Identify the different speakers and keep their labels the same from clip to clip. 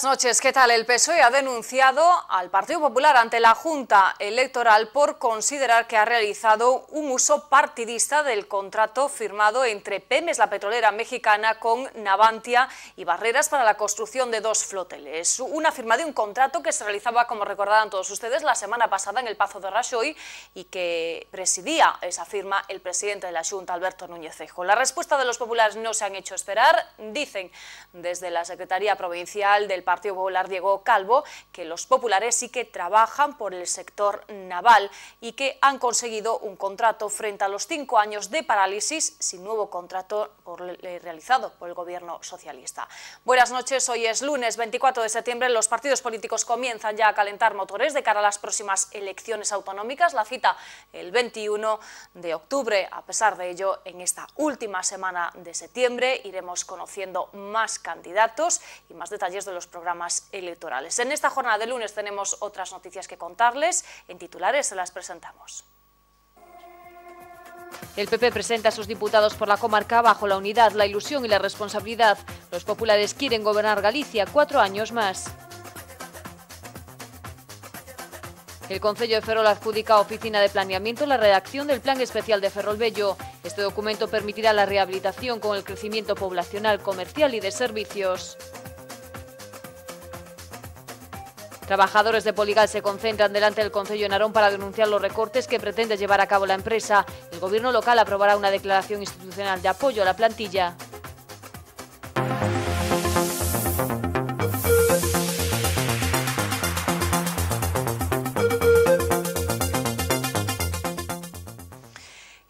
Speaker 1: Buenas noches, ¿qué tal? El PSOE ha denunciado al Partido Popular ante la Junta Electoral por considerar que ha realizado un uso partidista del contrato firmado entre Pemes, la petrolera mexicana, con Navantia y Barreras para la construcción de dos floteles. Una firma de un contrato que se realizaba, como recordarán todos ustedes, la semana pasada en el Pazo de Rajoy y que presidía esa firma el presidente de la Junta, Alberto Núñez Cejo. La respuesta de los populares no se han hecho esperar, dicen desde la Secretaría Provincial del Partido Popular, Diego Calvo, que los populares sí que trabajan por el sector naval y que han conseguido un contrato frente a los cinco años de parálisis sin nuevo contrato realizado por el gobierno socialista. Buenas noches, hoy es lunes 24 de septiembre, los partidos políticos comienzan ya a calentar motores de cara a las próximas elecciones autonómicas, la cita el 21 de octubre, a pesar de ello, en esta última semana de septiembre iremos conociendo más candidatos y más detalles de los programas electorales. En esta jornada de lunes tenemos otras noticias que contarles. En titulares se las presentamos. El PP presenta a sus diputados por la comarca bajo la unidad, la ilusión y la responsabilidad. Los populares quieren gobernar Galicia cuatro años más. El Consejo de Ferrol adjudica a Oficina de Planeamiento la redacción del Plan Especial de Ferrol Bello. Este documento permitirá la rehabilitación con el crecimiento poblacional, comercial y de servicios. Trabajadores de Poligal se concentran delante del Concello de Narón para denunciar los recortes que pretende llevar a cabo la empresa. El Gobierno local aprobará una declaración institucional de apoyo a la plantilla.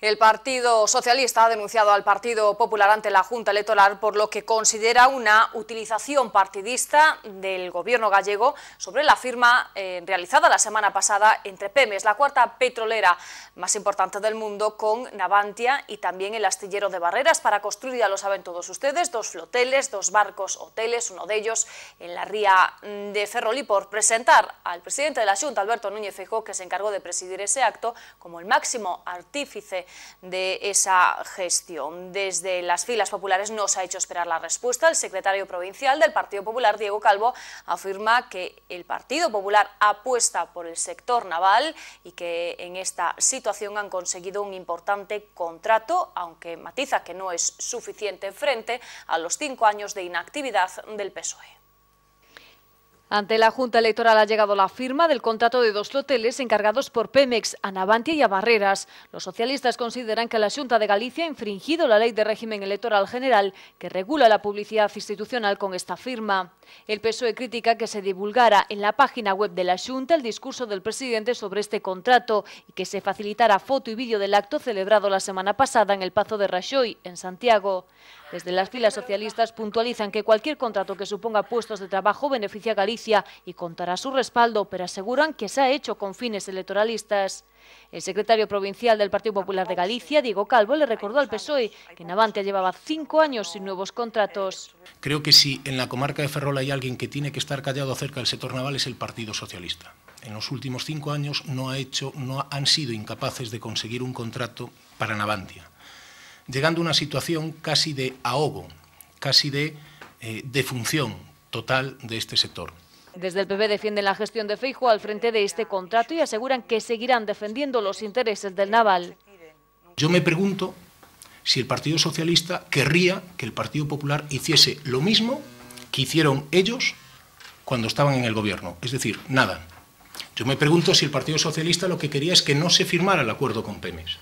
Speaker 1: El Partido Socialista ha denunciado al Partido Popular ante la Junta Electoral por lo que considera una utilización partidista del Gobierno gallego sobre la firma eh, realizada la semana pasada entre Pemes, la cuarta petrolera más importante del mundo, con Navantia y también el astillero de Barreras para construir, ya lo saben todos ustedes, dos floteles, dos barcos hoteles, uno de ellos en la ría de Ferrol por presentar al presidente de la Junta, Alberto Núñez Fejó, que se encargó de presidir ese acto, como el máximo artífice de esa gestión. Desde las filas populares no se ha hecho esperar la respuesta. El secretario provincial del Partido Popular, Diego Calvo, afirma que el Partido Popular apuesta por el sector naval y que en esta situación han conseguido un importante contrato, aunque matiza que no es suficiente frente a los cinco años de inactividad del PSOE. Ante la Junta Electoral ha llegado la firma del contrato de dos hoteles encargados por Pemex, a Navantia y a Barreras. Los socialistas consideran que la Junta de Galicia ha infringido la Ley de Régimen Electoral General que regula la publicidad institucional con esta firma. El PSOE critica que se divulgara en la página web de la Junta el discurso del presidente sobre este contrato y que se facilitara foto y vídeo del acto celebrado la semana pasada en el Pazo de Rajoy, en Santiago. Desde las filas socialistas puntualizan que cualquier contrato que suponga puestos de trabajo beneficia a Galicia y contará su respaldo, pero aseguran que se ha hecho con fines electoralistas. El secretario provincial del Partido Popular de Galicia, Diego Calvo, le recordó al PSOE que Navantia llevaba cinco años sin nuevos contratos.
Speaker 2: Creo que si en la comarca de Ferrol hay alguien que tiene que estar callado acerca del sector naval es el Partido Socialista. En los últimos cinco años no, ha hecho, no han sido incapaces de conseguir un contrato para Navantia llegando a una situación casi de ahogo, casi de eh, defunción total de este sector.
Speaker 1: Desde el PP defienden la gestión de Feijo al frente de este contrato y aseguran que seguirán defendiendo los intereses del naval.
Speaker 2: Yo me pregunto si el Partido Socialista querría que el Partido Popular hiciese lo mismo que hicieron ellos cuando estaban en el gobierno, es decir, nada. Yo me pregunto si el Partido Socialista lo que quería es que no se firmara el acuerdo con Pemes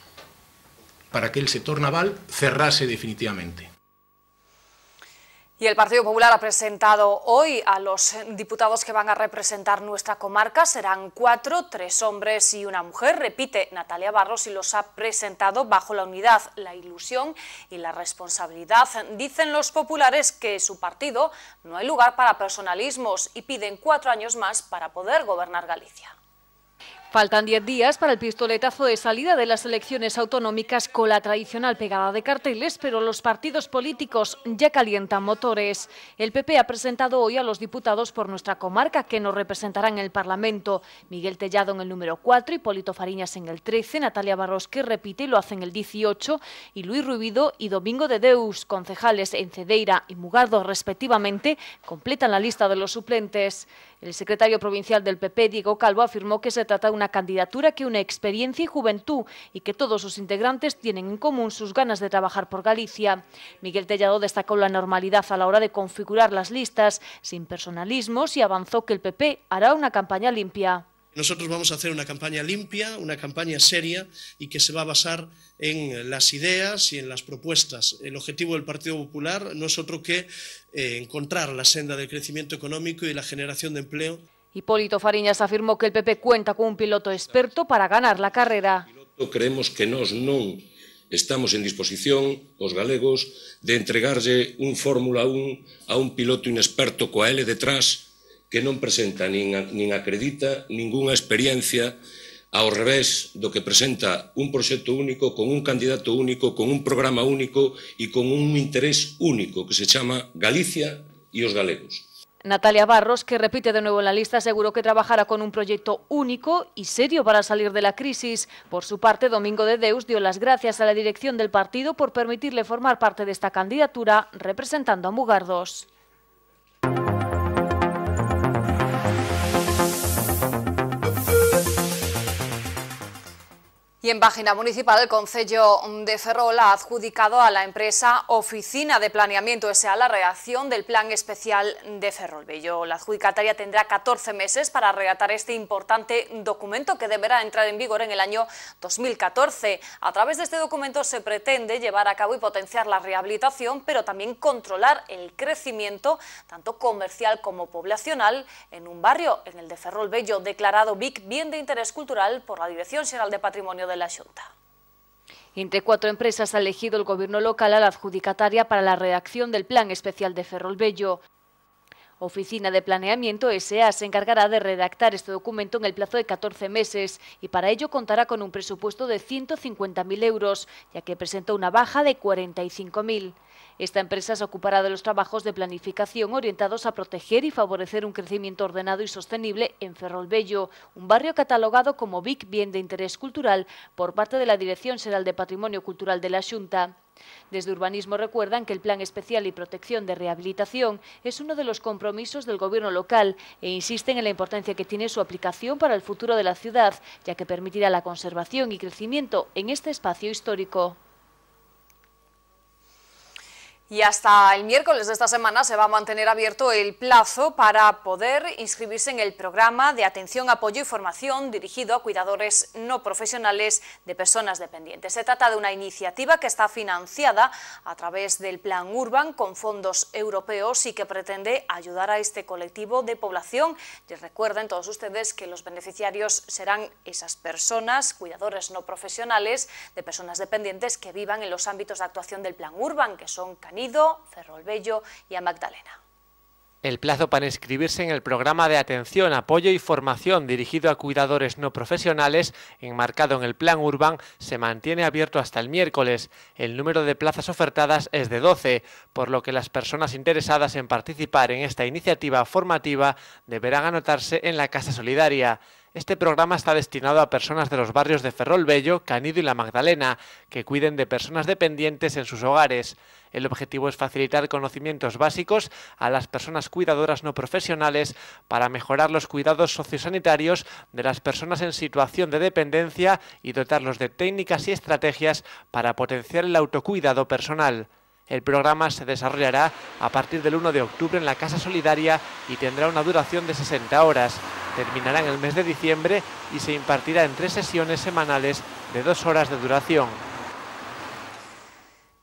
Speaker 2: para que el sector naval cerrase definitivamente.
Speaker 1: Y el Partido Popular ha presentado hoy a los diputados que van a representar nuestra comarca. Serán cuatro, tres hombres y una mujer. Repite, Natalia Barros y los ha presentado bajo la unidad, la ilusión y la responsabilidad. Dicen los populares que su partido no hay lugar para personalismos y piden cuatro años más para poder gobernar Galicia. Faltan 10 días para el pistoletazo de salida de las elecciones autonómicas con la tradicional pegada de carteles, pero los partidos políticos ya calientan motores. El PP ha presentado hoy a los diputados por nuestra comarca que nos representarán en el Parlamento. Miguel Tellado en el número 4, Hipólito Fariñas en el 13, Natalia Barros que repite y lo hace en el 18, y Luis Rubido y Domingo de Deus, concejales en Cedeira y Mugardo respectivamente, completan la lista de los suplentes. El secretario provincial del PP, Diego Calvo, afirmó que se trata de una candidatura que une experiencia y juventud y que todos sus integrantes tienen en común sus ganas de trabajar por Galicia. Miguel Tellado destacó la normalidad a la hora de configurar las listas, sin personalismos y avanzó que el PP hará una campaña limpia.
Speaker 2: Nosotros vamos a hacer una campaña limpia, una campaña seria y que se va a basar en las ideas y en las propuestas. El objetivo del Partido Popular no es otro que eh, encontrar la senda del crecimiento económico y la generación de empleo.
Speaker 1: Hipólito Fariñas afirmó que el PP cuenta con un piloto experto para ganar la carrera.
Speaker 2: Creemos que nos no estamos en disposición, los galegos, de entregarle un Fórmula 1 a un piloto inexperto con él detrás que non presenta nin, nin acredita ningunha experiencia ao revés do que presenta un proxecto único, con un candidato único, con un programa único e con un interés único que se chama Galicia e os galegos.
Speaker 1: Natalia Barros, que repite de nuevo en la lista, aseguró que trabajará con un proyecto único y serio para salir de la crisis. Por su parte, Domingo de Deus dio las gracias a la dirección del partido por permitirle formar parte de esta candidatura representando a Mugardos. Y en página municipal, el Concello de Ferrol ha adjudicado a la empresa Oficina de Planeamiento S.A. la redacción del Plan Especial de Ferrolbello. La adjudicataria tendrá 14 meses para redactar este importante documento que deberá entrar en vigor en el año 2014. A través de este documento se pretende llevar a cabo y potenciar la rehabilitación, pero también controlar el crecimiento, tanto comercial como poblacional, en un barrio, en el de Ferrolbello, declarado BIC Bien de Interés Cultural por la Dirección General de Patrimonio de la Junta. Entre cuatro empresas ha elegido el Gobierno local a la adjudicataria para la redacción del Plan Especial de Ferrolbello. Oficina de Planeamiento SA se encargará de redactar este documento en el plazo de 14 meses y para ello contará con un presupuesto de 150.000 euros, ya que presentó una baja de 45.000. Esta empresa se ocupará de los trabajos de planificación orientados a proteger y favorecer un crecimiento ordenado y sostenible en Ferrolbello, un barrio catalogado como BIC Bien de Interés Cultural por parte de la Dirección General de Patrimonio Cultural de la Junta. Desde Urbanismo recuerdan que el Plan Especial y Protección de Rehabilitación es uno de los compromisos del Gobierno local e insisten en la importancia que tiene su aplicación para el futuro de la ciudad, ya que permitirá la conservación y crecimiento en este espacio histórico. Y hasta el miércoles de esta semana se va a mantener abierto el plazo para poder inscribirse en el programa de atención, apoyo y formación dirigido a cuidadores no profesionales de personas dependientes. Se trata de una iniciativa que está financiada a través del Plan Urban con fondos europeos y que pretende ayudar a este colectivo de población. Les recuerden todos ustedes que los beneficiarios serán esas personas, cuidadores no profesionales de personas dependientes que vivan en los ámbitos de actuación del Plan Urban, que son
Speaker 2: el plazo para inscribirse en el programa de atención, apoyo y formación dirigido a cuidadores no profesionales, enmarcado en el Plan Urban, se mantiene abierto hasta el miércoles. El número de plazas ofertadas es de 12, por lo que las personas interesadas en participar en esta iniciativa formativa deberán anotarse en la Casa Solidaria. Este programa está destinado a personas de los barrios de Ferrol, Bello, Canido y La Magdalena, que cuiden de personas dependientes en sus hogares. El objetivo es facilitar conocimientos básicos a las personas cuidadoras no profesionales para mejorar los cuidados sociosanitarios de las personas en situación de dependencia y dotarlos de técnicas y estrategias para potenciar el autocuidado personal. El programa se desarrollará a partir del 1 de octubre en la Casa Solidaria y tendrá una duración de 60 horas terminará en el mes de diciembre y se impartirá en tres sesiones semanales de dos horas de duración.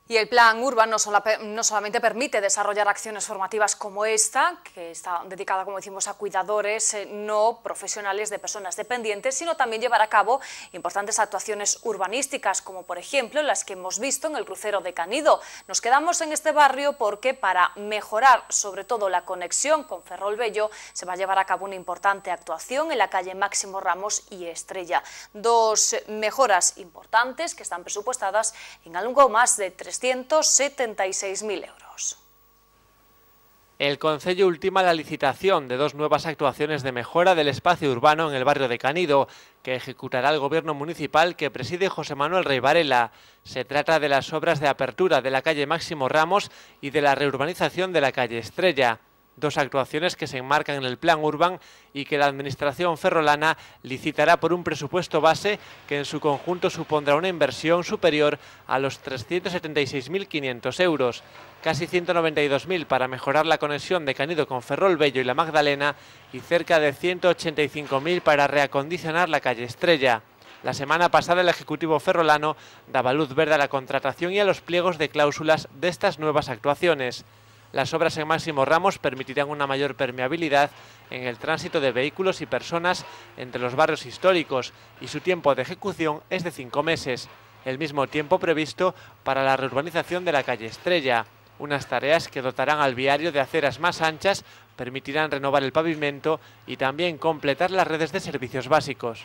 Speaker 1: Y el plan urbano no, solamente permite desarrollar acciones formativas como esta, que está dedicada, como decimos, a cuidadores eh, no profesionales de personas dependientes, sino también llevar a cabo importantes actuaciones urbanísticas, como por ejemplo las que hemos visto en el crucero de Canido. Nos quedamos en este barrio porque para mejorar sobre todo la conexión con Ferrol Bello se va a llevar a cabo una importante actuación en la calle Máximo Ramos y Estrella. Dos mejoras importantes que están presupuestadas en algo más de tres euros.
Speaker 2: El Consejo ultima la licitación de dos nuevas actuaciones de mejora del espacio urbano en el barrio de Canido, que ejecutará el Gobierno Municipal que preside José Manuel Rey Varela. Se trata de las obras de apertura de la calle Máximo Ramos y de la reurbanización de la calle Estrella dos actuaciones que se enmarcan en el plan urban y que la Administración ferrolana licitará por un presupuesto base que en su conjunto supondrá una inversión superior a los 376.500 euros, casi 192.000 para mejorar la conexión de Canido con Ferrol Bello y la Magdalena y cerca de 185.000 para reacondicionar la calle Estrella. La semana pasada el Ejecutivo ferrolano daba luz verde a la contratación y a los pliegos de cláusulas de estas nuevas actuaciones. Las obras en Máximo Ramos permitirán una mayor permeabilidad en el tránsito de vehículos y personas entre los barrios históricos y su tiempo de ejecución es de cinco meses, el mismo tiempo previsto para la reurbanización de la calle Estrella. Unas tareas que dotarán al viario de aceras más anchas, permitirán renovar el pavimento y también completar las redes de servicios básicos.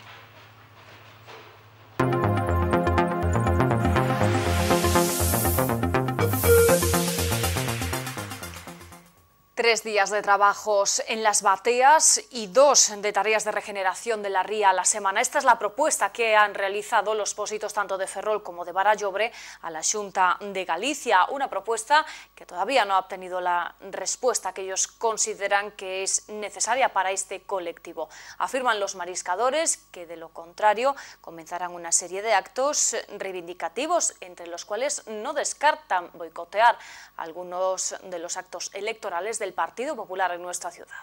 Speaker 1: Tres días de trabajos en las bateas y dos de tareas de regeneración de la ría a la semana. Esta es la propuesta que han realizado los pósitos tanto de Ferrol como de Barallobre a la Junta de Galicia. Una propuesta que todavía no ha obtenido la respuesta que ellos consideran que es necesaria para este colectivo. Afirman los mariscadores que de lo contrario comenzarán una serie de actos reivindicativos, entre los cuales no descartan boicotear algunos de los actos electorales de el Partido Popular en nuestra ciudad.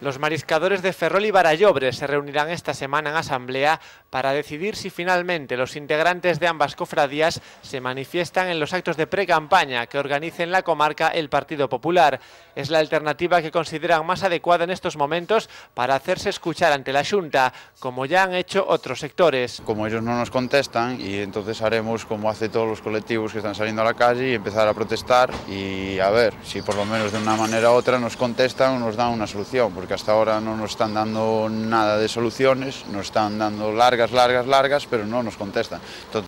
Speaker 2: Los mariscadores de Ferrol y Barallobre se reunirán esta semana en asamblea para decidir si finalmente los integrantes de ambas cofradías se manifiestan en los actos de pre-campaña que organiza en la comarca el Partido Popular. Es la alternativa que consideran más adecuada en
Speaker 3: estos momentos para hacerse escuchar ante la Junta, como ya han hecho otros sectores. Como ellos no nos contestan y entonces haremos como hace todos los colectivos que están saliendo a la calle y empezar a protestar y a ver si por lo menos de una manera u otra nos contestan o nos dan una solución hasta ahora no nos están dando nada de soluciones, nos están dando largas, largas, largas, pero no nos contestan.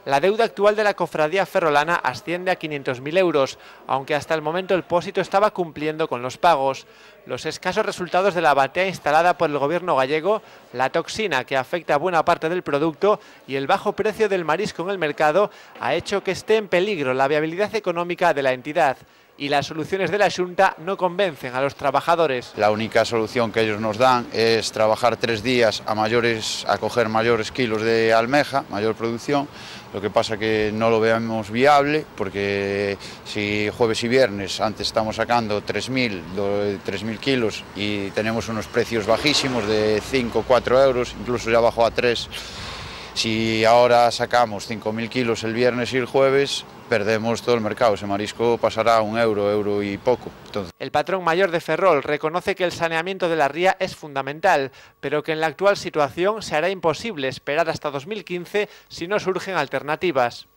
Speaker 3: La deuda actual de la cofradía ferrolana asciende a 500.000 euros,
Speaker 2: aunque hasta el momento el pósito estaba cumpliendo con los pagos. Los escasos resultados de la batea instalada por el gobierno gallego, la toxina que afecta a buena parte del producto y el bajo precio del marisco en el mercado ha hecho que esté en peligro la viabilidad económica de la entidad y las soluciones de la Junta no convencen
Speaker 3: a los trabajadores. La única solución que ellos nos dan es trabajar tres días a, mayores, a coger mayores kilos de almeja, mayor producción, lo que pasa que no lo veamos viable porque si jueves y viernes antes estamos sacando 3.000 kilos y tenemos unos precios bajísimos de 5, 4 euros, incluso ya bajó a 3 si ahora sacamos 5.000 kilos el viernes y el jueves, perdemos todo el mercado. Ese marisco pasará a un euro, euro y poco.
Speaker 2: El patrón mayor de Ferrol reconoce que el saneamiento de la ría es fundamental, pero que en la actual situación se hará imposible esperar hasta 2015 si no surgen alternativas.